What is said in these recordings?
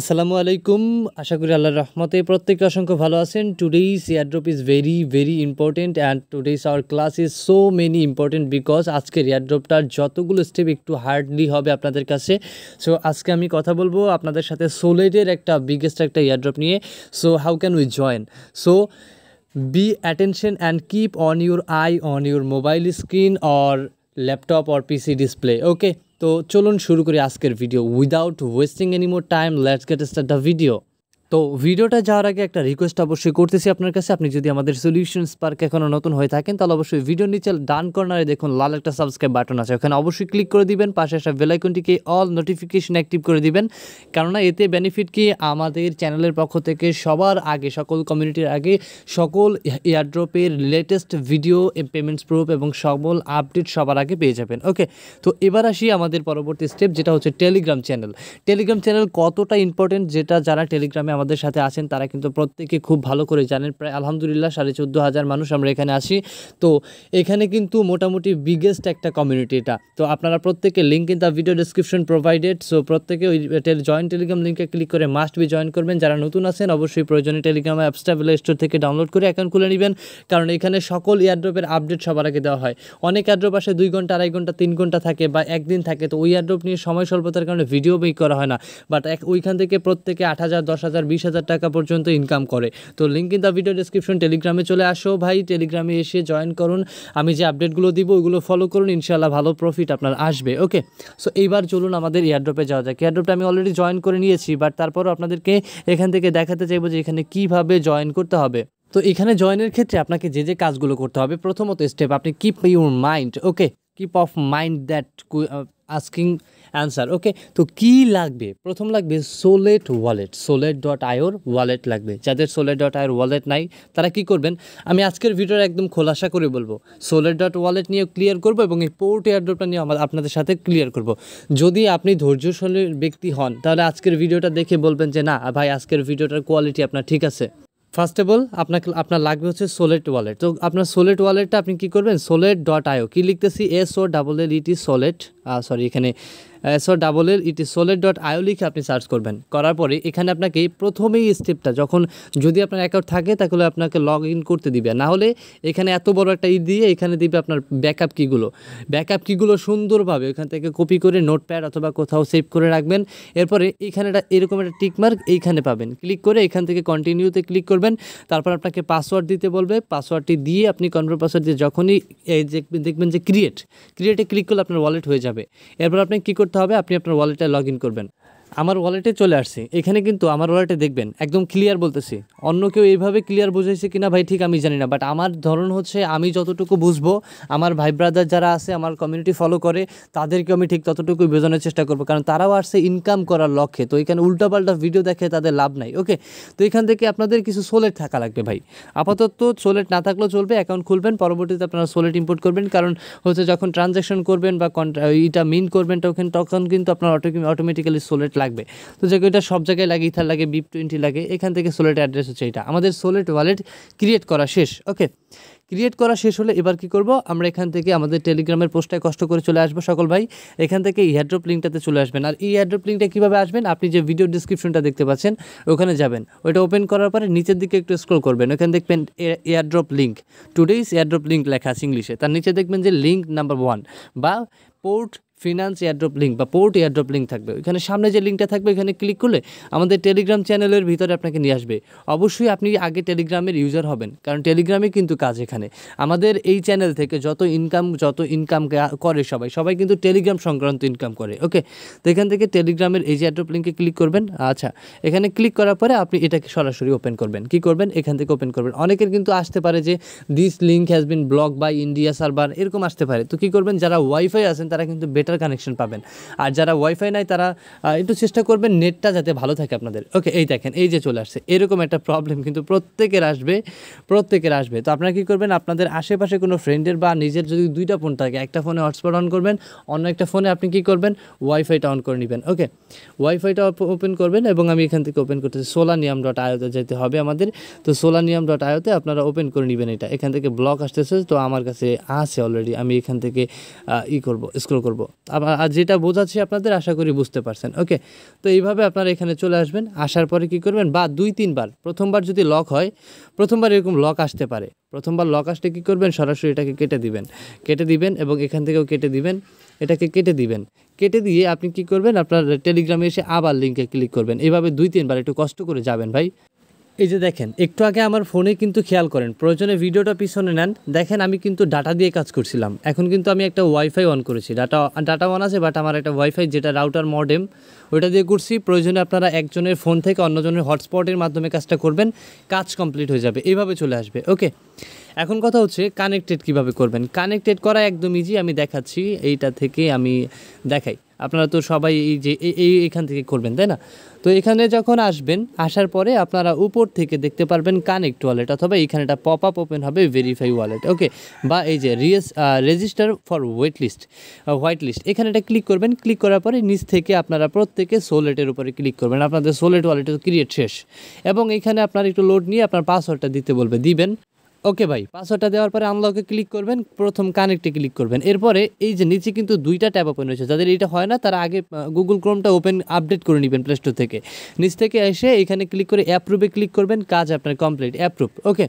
আসসালামু আলাইকুম আশা করি আল্লাহর রহমতে প্রত্যেকে অসংখ্য ভালো আছেন today's airdrop is very very important and is our class is so many important because আজকের এয়ারড্রপটার যতগুলো স্টেপ একটু হার্ডলি হবে আপনাদের কাছে সো আজকে আমি কথা বলবো আপনাদের সাথে সোলেটের একটা বিগেস্ট একটা এয়ারড্রপ নিয়ে so how can we join so be attention and keep on your eye on your mobile screen or laptop or PC display okay তো চলুন শুরু করি আজকের video without wasting any more time let's get start the video তো ভিডিওটা যাওয়ার আগে একটা রিকোয়েস্ট অবশ্যই করতেছি আপনার কাছে আপনি যদি আমাদের সলিউশন স্পার্ক এখনও নতুন হয়ে থাকেন তাহলে অবশ্যই ভিডিও নিচে ডান কর্নারে দেখুন লাল একটা সাবস্ক্রাইব বাটন আছে ওখানে অবশ্যই ক্লিক করে দিবেন পাশে আসা বেলাইকনটিকে অল নোটিফিকেশন অ্যাক্টিভ করে দিবেন কেননা এতে বেনিফিট কি আমাদের চ্যানেলের পক্ষ থেকে সবার আগে সকল কমিউনিটির আগে সকল এয়ারড্রপের লেটেস্ট ভিডিও পেমেন্টস প্রুফ এবং সকল আপডেট সবার আগে পেয়ে যাবেন ওকে তো এবার আসি আমাদের পরবর্তী স্টেপ যেটা হচ্ছে টেলিগ্রাম চ্যানেল টেলিগ্রাম চ্যানেল কতটা ইম্পর্টেন্ট যেটা যারা টেলিগ্রামে আমাদের সাথে আছেন তারা কিন্তু প্রত্যেকে খুব ভালো করে জানেন প্রায় আলহামদুলিল্লাহ সাড়ে চোদ্দো হাজার মানুষ আমরা এখানে আসি তো এখানে কিন্তু মোটামুটি বিগেস্ট একটা কমিউনিটি এটা তো আপনারা প্রত্যেকে link in the video description provided so প্রত্যেকে ওই জয়েন্ট টেলিগ্রাম লিঙ্কে ক্লিক করে মাস্ট বি জয়েন করবেন যারা নতুন আছেন অবশ্যই প্রয়োজনে টেলিগ্রাম অ্যাপসটা প্লে স্টোর থেকে ডাউনলোড করে অ্যাকাউন্ট খুলে নেবেন কারণ এখানে সকল এয়ারড্রপের আপডেট সবার আগে দেওয়া হয় অনেক এয়ারড্রপ আসে দুই ঘন্টা আড়াই ঘন্টা তিন ঘন্টা থাকে বা একদিন থাকে তো ওই এয়ারড্রপ নিয়ে সময় স্বল্পতার কারণে ভিডিও বই করা হয় না বাট এক ওইখান থেকে প্রত্যেকে আট হাজার দশ হাজার বিশ হাজার টাকা পর্যন্ত ইনকাম করে তো link in the video description টেলিগ্রামে চলে আসো ভাই টেলিগ্রামে এসে জয়েন করুন আমি যে আপডেটগুলো দিব ওইগুলো ফলো করুন ইনশাআল্লাহ ভালো প্রফিট আপনার আসবে ওকে সো এইবার চলুন আমাদের এয়ারড্রপে যাওয়া যাক এয়ারড্রপটা আমি অলরেডি জয়েন করে নিয়েছি বাট তারপরও আপনাদেরকে এখান থেকে দেখাতে চাইবো যে এখানে কীভাবে জয়েন করতে হবে তো এখানে জয়েনের ক্ষেত্রে আপনাকে যে যে কাজগুলো করতে হবে প্রথমত স্টেপ আপনি keep your mind okay keep of mind that asking answer okay তো কি লাগবে প্রথম লাগবে সোলেট ওয়ালেট সোলেট ডট আয়োর ওয়ালেট লাগবে যাদের সোলেট ডট আয়োর ওয়ালেট নাই তারা কি করবেন আমি আজকের ভিডিওটা একদম খোলাসা করে বলবো সোলেট ডট ওয়ালেট নিয়ে ক্লিয়ার করবো এবং এই পোর্ট এয়ারড্রপটা নিয়ে আমার আপনাদের সাথে ক্লিয়ার করব যদি আপনি ধৈর্যশালী ব্যক্তি হন তাহলে আজকের ভিডিওটা দেখে বলবেন যে না ভাই আজকের ভিডিওটার কোয়ালিটি আপনার ঠিক আছে ফার্স্ট অফ অল আপনাকে আপনার লাগবে হচ্ছে সোলেট ওয়ালেট তো আপনার সোলেট ওয়ালেটটা আপনি কি করবেন সোলেট ডট আইও কী লিখতেছি S O double L E T Sollet sorry এখানে সো ডাবলের ইটি সোলের ডট আয়ো লিখে আপনি সার্চ করবেন করার পরে এখানে আপনাকে প্রথমেই স্টেপটা যখন যদি আপনার অ্যাকাউন্ট থাকে তাহলে আপনাকে লগ ইন করতে দিবে না হলে এখানে এত বড় একটা ই দিয়ে এখানে দিবে আপনার ব্যাকআপ কিগুলো ব্যাকআপ কিগুলো সুন্দরভাবে এখান থেকে কপি করে নোটপ্যাড অথবা কোথাও সেভ করে রাখবেন এরপরে এখানে একটা এরকম একটা টিকমার্ক এইখানে পাবেন ক্লিক করে এখান থেকে কন্টিনিউতে ক্লিক করবেন তারপর আপনাকে পাসওয়ার্ড দিতে বলবে পাসওয়ার্ডটি দিয়ে আপনি কনফার্ম পাসওয়ার্ড দিয়ে যখনই দেখবেন যে ক্রিয়েট ক্রিয়েটে ক্লিক করলে আপনার ওয়ালেট হয়ে যাবে হবে এরপর আপনি কি করতে হবে আপনি আপনার ওয়ালেটে লগ ইন করবেন আমার ওয়ালেটে চলে আসছে এখানে কিন্তু আমার ওয়ালেটে দেখবেন একদম ক্লিয়ার বলতেছি অন্য কেউ এইভাবে ক্লিয়ার বোঝাইছে কিনা ভাই ঠিক আমি জানি না বাট আমার ধরন হচ্ছে আমি যতটুকু বুঝবো আমার ভাই ব্রাদার যারা আছে আমার কমিউনিটি ফলো করে তাদেরকে আমি ঠিক ততটুকুই বোঝানোর চেষ্টা করবো কারণ তারাও আসছে ইনকাম করার লক্ষ্যে তো এখানে উল্টাপাল্টা ভিডিও দেখে তাদের লাভ নাই ওকে তো এখান থেকে আপনাদের কিছু সোলেট থাকা লাগবে ভাই আপাতত সোলেট না থাকলেও চলবে অ্যাকাউন্ট খুলবেন পরবর্তীতে আপনারা সোলেট ইম্পোর্ট করবেন কারণ হচ্ছে যখন ট্রানজ্যাকশন করবেন বা কন্ট্রা এটা মিন করবেন তখন তখন কিন্তু আপনার অটোমেটিক্যালি সোলেট লাগবে তো যে এটা সব জায়গায় লাগে ইথার লাগে বিপ টোয়েন্টি লাগে এখান থেকে সোলেট অ্যাড্রেস হচ্ছে এটা আমাদের সোলেট ওয়ালেট ক্রিয়েট করা শেষ ওকে ক্রিয়েট করা শেষ হলে এবার কি করব আমরা এখান থেকে আমাদের টেলিগ্রামের পোস্টটায় কষ্ট করে চলে আসবো সকল ভাই এখান থেকে হ্যাড্রপ লিঙ্কটাতে চলে আসবেন আর এই হ্যাড্রপ লিঙ্কটা কীভাবে আসবেন আপনি যে ভিডিও ডিসক্রিপশনটা দেখতে পাচ্ছেন ওখানে যাবেন ওইটা ওপেন করার পরে নিচের দিকে একটু স্ক্রল করবেন ওখানে দেখবেন airdrop link today's airdrop link লেখা আছে ইংলিশে তার নিচে দেখবেন যে লিঙ্ক নাম্বার ওয়ান বা পোর্ট ফিনান্স এয়ারড্রপ লিঙ্ক বা পোর্ট এয়ারড্রপ লিঙ্ক থাকবে ওইখানে সামনে যে লিঙ্কটা থাকবে এখানে ক্লিক করলে আমাদের টেলিগ্রাম চ্যানেলের ভিতরে আপনাকে নিয়ে আসবে অবশ্যই আপনি আগে টেলিগ্রামের ইউজার হবেন কারণ টেলিগ্রামে কিন্তু কাজ এখানে আমাদের এই চ্যানেল থেকে যত ইনকাম যত ইনকাম করে সবাই সবাই কিন্তু টেলিগ্রাম সংক্রান্ত ইনকাম করে ওকে তো এখান থেকে টেলিগ্রামের এই যে এয়ারড্রপ লিঙ্কে ক্লিক করবেন আচ্ছা এখানে ক্লিক করার পরে আপনি এটাকে সরাসরি ওপেন করবেন কি করবেন এখান থেকে ওপেন করবেন অনেকের কিন্তু আসতে পারে যে this link has been block by India server এরকম আসতে পারে তো কি করবেন যারা ওয়াইফাই আছেন তারা কিন্তু বেটার ইন্টার কানেকশন পাবেন আর যারা ওয়াইফাই নাই তারা একটু চেষ্টা করবেন নেটটা যাতে ভালো থাকে আপনাদের ওকে এই দেখেন এই যে চলে আসছে এরকম একটা প্রবলেম কিন্তু প্রত্যেকের আসবে প্রত্যেকের আসবে তো আপনারা কী করবেন আপনাদের আশেপাশে কোনো ফ্রেন্ডের বা নিজের যদি দুইটা ফোন থাকে একটা ফোনে হটস্পট অন করবেন অন্য একটা ফোনে আপনি কি করবেন ওয়াইফাইটা অন করে নেবেন ওকে ওয়াইফাইটা ওপেন করবেন এবং আমি এখান থেকে ওপেন করতেছি সোলানিয়াম ডট আয়োতে যেতে হবে আমাদের তো সোলানিয়াম ডট আয়োতে আপনারা ওপেন করে নেবেন এটা এখান থেকে ব্লক আসতেছে তো আমার কাছে আছে অলরেডি আমি এখান থেকে ই করবো স্ক্রোল করবো আর যেটা বোঝাচ্ছি আপনাদের আশা করি বুঝতে পারছেন ওকে তো এইভাবে আপনারা এখানে চলে আসবেন আসার পরে কি করবেন বা দুই তিনবার প্রথমবার যদি লক হয় প্রথমবার এরকম লক আসতে পারে প্রথমবার লক আসলে কী করবেন সরাসরি এটাকে কেটে দিবেন কেটে দিবেন এবং এখান থেকেও কেটে দিবেন এটাকে কেটে দিবেন কেটে দিয়ে আপনি কি করবেন আপনার টেলিগ্রামে এসে আবার লিঙ্কে ক্লিক করবেন এভাবে দুই তিনবার একটু কষ্ট করে যাবেন ভাই এই যে দেখেন একটু আগে আমার ফোনে কিন্তু খেয়াল করেন প্রয়োজনে ভিডিওটা পিছনে নেন দেখেন আমি কিন্তু ডাটা দিয়ে কাজ করছিলাম এখন কিন্তু আমি একটা ওয়াইফাই অন করেছি ডাটা ডাটা অন আছে বাট আমার একটা ওয়াইফাই যেটা রাউটার মডেম ওইটা দিয়ে করছি প্রয়োজনে আপনারা একজনের ফোন থেকে অন্যজনের হটস্পটের মাধ্যমে কাজটা করবেন কাজ কমপ্লিট হয়ে যাবে এইভাবে চলে আসবে ওকে এখন কথা হচ্ছে কানেক্টেড কিভাবে করবেন কানেক্টেড করা একদম ইজি আমি দেখাচ্ছি এইটা থেকে আমি দেখাই আপনারা তো সবাই এই যে এই এখান থেকে করবেন তাই না তো এখানে যখন আসবেন আসার পরে আপনারা উপর থেকে দেখতে পারবেন কানেক্ট ওয়ালেট অথবা এখানে একটা পপ আপ ওপেন হবে ভেরিফাই ওয়ালেট ওকে বা এই যে রিয়েস register for wait list white list এখানে এটা ক্লিক করবেন ক্লিক করার পরে নিচ থেকে আপনারা প্রত্যেকে সোলেটের উপরে ক্লিক করবেন আপনাদের সোলেট ওয়ালেটের ক্রিয়েট শেষ এবং এখানে আপনার একটু লোড নিয়ে আপনার পাসওয়ার্ডটা দিতে বলবে দিবেন ওকে ভাই পাসওয়ার্ডটা দেওয়ার পরে আনলকে ক্লিক করবেন প্রথম কানেক্টে ক্লিক করবেন এরপরে এই যে নিচে কিন্তু দুইটা ট্যাব ওপেন রয়েছে যাদের এটা হয় না তারা আগে গুগল ক্রোমটা ওপেন আপডেট করে নেবেন প্লে স্টোর থেকে নিচ থেকে এসে এখানে ক্লিক করে অ্যাপ্রুভে ক্লিক করবেন কাজ আপনার কমপ্লিট অ্যাপ্রুভ ওকে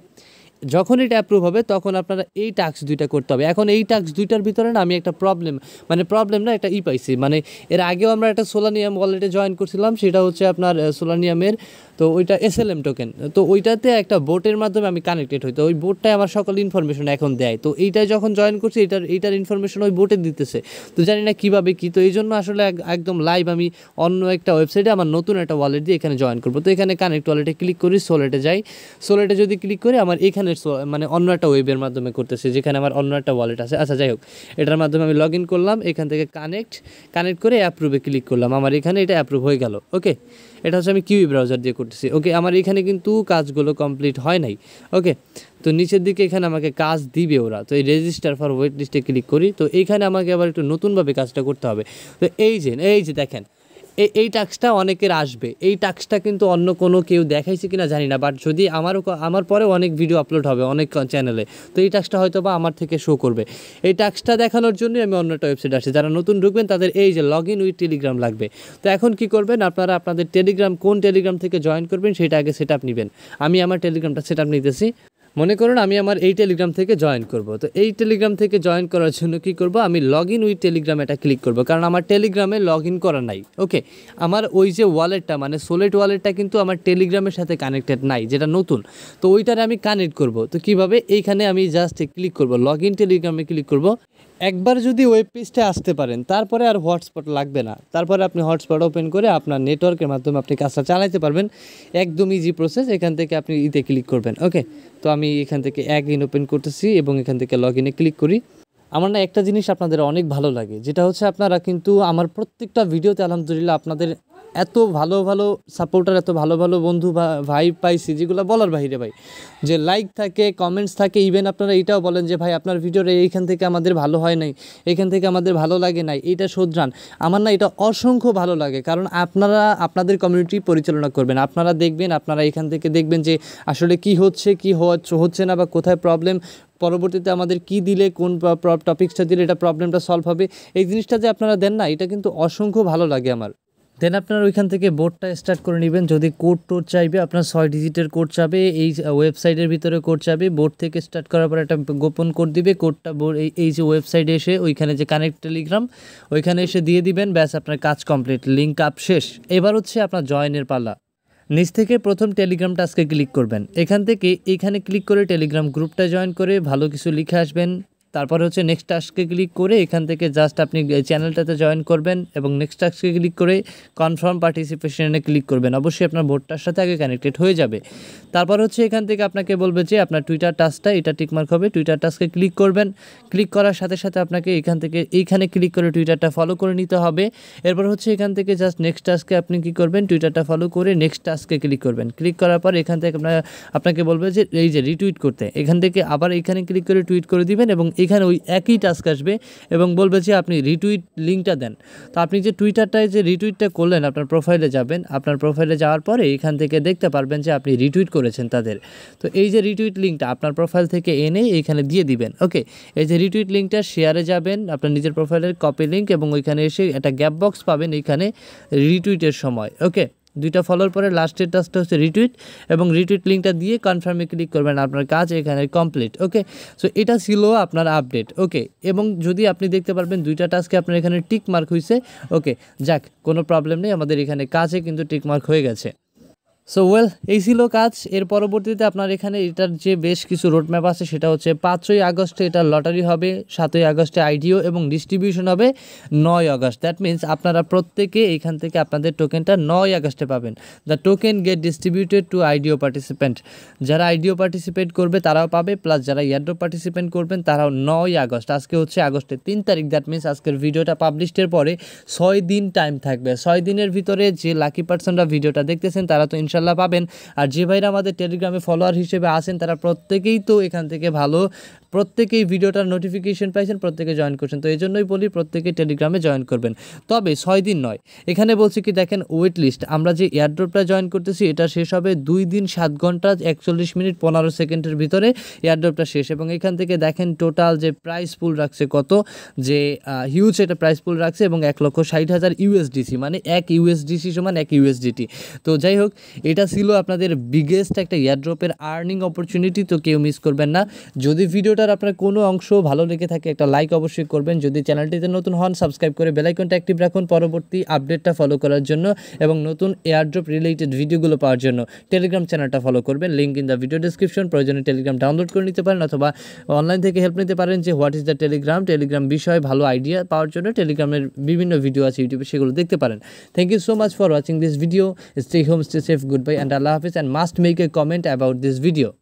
যখন এটা অ্যাপ্রুভ হবে তখন আপনারা এই টাস্ক দুইটা করতে হবে এখন এই টাস্ক দুইটার ভিতরে না আমি একটা প্রবলেম মানে প্রবলেম না একটা ই পাইছি মানে এর আগেও আমরা একটা সোলানিয়াম ওয়ালেটে জয়েন করছিলাম সেটা হচ্ছে আপনার সোলানিয়ামের তো ওইটা এস এল এম টোকেন তো ওইটাতে একটা বোটের মাধ্যমে আমি কানেক্টেড হই তো ওই বোটটাই আমার সকল ইনফরমেশন এখন দেয় তো এইটাই যখন জয়েন করছি এটার এইটার ইনফরমেশন ওই বোটে দিতেছে তো জানি না কীভাবে কী তো এই জন্য আসলে একদম লাইভ আমি অন্য একটা ওয়েবসাইটে আমার নতুন একটা ওয়ালেট দিয়ে এখানে জয়েন করবো তো এখানে কানেক্ট ওয়ালেটে ক্লিক করি সোলেটে যাই সোলেটে যদি ক্লিক করি আমার এখানে মানে অন্য একটা ওয়েবের মাধ্যমে করতেছে যেখানে আমার অন্য একটা ওয়ালেট আছে আচ্ছা যাই হোক এটার মাধ্যমে আমি লগ ইন করলাম এখান থেকে কানেক্ট কানেক্ট করে অ্যাপ্রুভে ক্লিক করলাম আমার এখানে এটা অ্যাপ্রুভ হয়ে গেল ওকে এটা হচ্ছে আমি কিউই ব্রাউজার দিয়ে করতেছি ওকে আমার এখানে কিন্তু কাজগুলো কমপ্লিট হয় নাই ওকে তো নিচের দিকে এখানে আমাকে কাজ দিবে ওরা তো এই রেজিস্টার ফর ওয়েট লিস্টে ক্লিক করি তো এইখানে আমাকে আবার একটু নতুনভাবে কাজটা করতে হবে তো এই যে এই যে দেখেন এই টাস্কটা অনেকের আসবে এই টাস্কটা কিন্তু অন্য কোনো কেউ দেখাইছে কিনা জানি না বাট যদি আমারও আমার পরে অনেক ভিডিও আপলোড হবে অনেক চ্যানেলে তো এই টাস্কটা হয়তো বা আমার থেকে শো করবে এই টাস্কটা দেখানোর জন্যই আমি অন্য একটা ওয়েবসাইট আসছি যারা নতুন ঢুকবেন তাদের এই যে লগ ইন উইথ টেলিগ্রাম লাগবে তো এখন কি করবেন আপনারা আপনাদের টেলিগ্রাম কোন টেলিগ্রাম থেকে জয়েন করবেন সেটা আগে সেট আপ নেবেন আমি আমার টেলিগ্রামটা সেট আপ নিতেছি মনে করুন আমি আমার এই টেলিগ্রাম থেকে জয়েন করব তো এই টেলিগ্রাম থেকে জয়েন করার জন্য কি করব আমি লগ ইন উইথ টেলিগ্রাম এটা ক্লিক করব কারণ আমার টেলিগ্রামে লগ ইন করা নাই ওকে আমার ওই যে ওয়ালেটটা মানে সোলেট ওয়ালেটটা কিন্তু আমার টেলিগ্রামের সাথে কানেক্টেড নাই যেটা নতুন তো ওইটারে আমি কানেক্ট করব তো কিভাবে এইখানে আমি জাস্ট ক্লিক করব লগ ইন টেলিগ্রামে ক্লিক করব একবার যদি ওয়েব পেজটা আসতে পারেন তারপরে আর হটস্পট লাগবে না তারপরে আপনি হটস্পট ওপেন করে আপনার নেটওয়ার্কের মাধ্যমে আপনি কাজটা চালাইতে পারবেন একদম ইজি প্রসেস এখান থেকে আপনি ইতে ক্লিক করবেন ওকে তো আমি এখান থেকে এক ইন ওপেন করতেছি এবং এখান থেকে লগ ইনে ক্লিক করি আমার না একটা জিনিস আপনাদের অনেক ভালো লাগে যেটা হচ্ছে আপনারা কিন্তু আমার প্রত্যেকটা ভিডিওতে আলহামদুলিল্লাহ আপনাদের এত ভালো ভালো সাপোর্টার এত ভালো ভালো বন্ধু ভাই পাইছি যেগুলো বলার বাহিরে ভাই যে লাইক থাকে কমেন্টস থাকে ইভেন আপনারা এটাও বলেন যে ভাই আপনার ভিডিওটা এইখান থেকে আমাদের ভালো হয় নাই এখান থেকে আমাদের ভালো লাগে নাই এটা শোধরান আমার না এটা অসংখ্য ভালো লাগে কারণ আপনারা আপনাদের কমিউনিটি পরিচালনা করবেন আপনারা দেখবেন আপনারা এখান থেকে দেখবেন যে আসলে কি হচ্ছে কি হচ্ছে না বা কোথায় প্রবলেম পরবর্তীতে আমাদের কি দিলে কোন টপিক্সটা দিলে এটা প্রবলেমটা সলভ হবে এই জিনিসটা যে আপনারা দেন না এটা কিন্তু অসংখ্য ভালো লাগে আমার দেন আপনার ওইখান থেকে বোর্ডটা স্টার্ট করে নেবেন যদি কোড টোড চাইবে আপনার ছয় ডিজিটের কোড চাবে এই ওয়েবসাইটের ভিতরে কোড চাবে বোর্ড থেকে স্টার্ট করার পর একটা গোপন কোড দিবে কোডটা এই যে ওয়েবসাইটে এসে ওইখানে যে কানেক্ট টেলিগ্রাম ওইখানে এসে দিয়ে দিবেন ব্যাস আপনার কাজ কমপ্লিট লিঙ্ক আপ শেষ এবার হচ্ছে আপনার জয়েনের পালা নিচ থেকে প্রথম টেলিগ্রাম টাস্কে ক্লিক করবেন এখান থেকে এখানে ক্লিক করে টেলিগ্রাম গ্রুপটা জয়েন করে ভালো কিছু লিখে আসবেন তারপরে হচ্ছে নেক্সট টাস্কে ক্লিক করে এখান থেকে জাস্ট আপনি চ্যানেলটাতে জয়েন করবেন এবং নেক্সট টাস্কে ক্লিক করে কনফার্ম পার্টিসিপেশনে ক্লিক করবেন অবশ্যই আপনার ভোটটার সাথে আগে কানেক্টেড হয়ে যাবে তারপর হচ্ছে এখান থেকে আপনাকে বলবে যে আপনার টুইটার টাস্কটা এটা টিকমার্ক হবে টুইটার টাস্কে ক্লিক করবেন ক্লিক করার সাথে সাথে আপনাকে এখান থেকে এইখানে ক্লিক করে টুইটারটা ফলো করে নিতে হবে এরপর হচ্ছে এখান থেকে জাস্ট নেক্সট টাস্কে আপনি কি করবেন টুইটারটা ফলো করে নেক্সট টাস্কে ক্লিক করবেন ক্লিক করার পর এখান থেকে আপনার আপনাকে বলবে যে এই যে রিটুইট করতে এখান থেকে আবার এখানে ক্লিক করে টুইট করে দিবেন এবং এখানে ওই একই টাস্ক আসবে এবং বলবে যে আপনি রিটুইট লিঙ্কটা দেন তো আপনি যে টুইটারটায় যে রিটুইটটা করলেন আপনার প্রোফাইলে যাবেন আপনার প্রোফাইলে যাওয়ার পরে এখান থেকে দেখতে পারবেন যে আপনি রিটুইট করেছেন তাদের তো এই যে রিটুইট লিঙ্কটা আপনার প্রোফাইল থেকে এনে এখানে দিয়ে দিবেন ওকে এই যে রিটুইট লিঙ্কটা শেয়ারে যাবেন আপনার নিজের প্রোফাইলের কপি লিঙ্ক এবং ওইখানে এসে একটা গ্যাপ বক্স পাবেন এখানে রিটুইটের সময় ওকে দুইটা ফলোর পরে লাস্টের টাস্কটা হচ্ছে রিটুইট এবং রিটুইট লিঙ্কটা দিয়ে কনফার্মে ক্লিক করবেন আপনার কাজ এখানে কমপ্লিট ওকে সো এটা ছিল আপনার আপডেট ওকে এবং যদি আপনি দেখতে পারবেন দুইটা টাস্কে আপনার এখানে টিক মার্ক হয়েছে ওকে যাক কোনো প্রবলেম নেই আমাদের এখানে কাজে কিন্তু টিক মার্ক হয়ে গেছে সো ওয়েল এই ছিল কাজ এর পরবর্তীতে আপনার এখানে এটার যে বেশ কিছু রোডম্যাপ আছে সেটা হচ্ছে পাঁচই আগস্টে এটা লটারি হবে সাতই আগস্টে আইডিও এবং ডিস্ট্রিবিউশন হবে নয় আগস্ট দ্যাট মিন্স আপনারা প্রত্যেকে এখান থেকে আপনাদের টোকেনটা নয় আগস্টে পাবেন the token get distributed to IDO participant যারা আইডিও পার্টিসিপেট করবে তারাও পাবে প্লাস যারা ইয়ারড্রপ পার্টিসিপেন্ট করবেন তারাও নয় আগস্ট আজকে হচ্ছে আগস্টের তিন তারিখ দ্যাট মিন্স আজকের ভিডিওটা পাবলিশের পরে ছয় দিন টাইম থাকবে ছয় দিনের ভিতরে যে লাকি পার্সনরা ভিডিওটা দেখতেছেন তারা তো ইনশাল্লাহ পাবেন আর যে ভাইরা আমাদের টেলিগ্রামে ফলোয়ার হিসেবে আছেন তারা প্রত্যেকেই তো এখান থেকে ভালো প্রত্যেকেই ভিডিওটার নোটিফিকেশন পাইছেন প্রত্যেকে জয়েন করছেন তো এই জন্যই বলি প্রত্যেকে টেলিগ্রামে জয়েন করবেন তবে ছয় দিন নয় এখানে বলছি কি দেখেন ওয়েট লিস্ট আমরা যে এয়ারড্রপটা জয়েন করতেছি এটা শেষ হবে দুই দিন সাত ঘন্টা একচল্লিশ মিনিট পনেরো সেকেন্ডের ভিতরে এয়ারড্রপটা শেষ এবং এখান থেকে দেখেন টোটাল যে প্রাইস পুল রাখছে কত যে হিউজ এটা প্রাইস পুল রাখছে এবং এক লক্ষ ষাট হাজার ইউএসডিসি মানে এক ইউএসডিসি সমান এক ইউএসডিটি তো যাই হোক এটা ছিল আপনাদের বিগেস্ট একটা এয়ারড্রপের আর্নিং অপরচুনিটি তো কেউ মিস করবেন না যদি ভিডিওটা ভিডিওটার আপনার কোনো অংশ ভালো লেগে থাকে একটা লাইক অবশ্যই করবেন যদি চ্যানেলটিতে নতুন হন সাবস্ক্রাইব করে বেলাইকনটা অ্যাক্টিভ রাখুন পরবর্তী আপডেটটা ফলো করার জন্য এবং নতুন এয়ারড্রপ রিলেটেড ভিডিওগুলো পাওয়ার জন্য টেলিগ্রাম চ্যানেলটা ফলো করবেন link in the video description প্রয়োজনে টেলিগ্রাম ডাউনলোড করে নিতে পারেন অথবা অনলাইন থেকে হেল্প নিতে পারেন যে what is the Telegram Telegram বিষয়ে ভালো আইডিয়া পাওয়ার জন্য টেলিগ্রামের বিভিন্ন ভিডিও আছে ইউটিউবে সেগুলো দেখতে পারেন thank you so much for watching this video stay home stay safe good bye and আল্লাহ হাফিজ and must make a comment about this video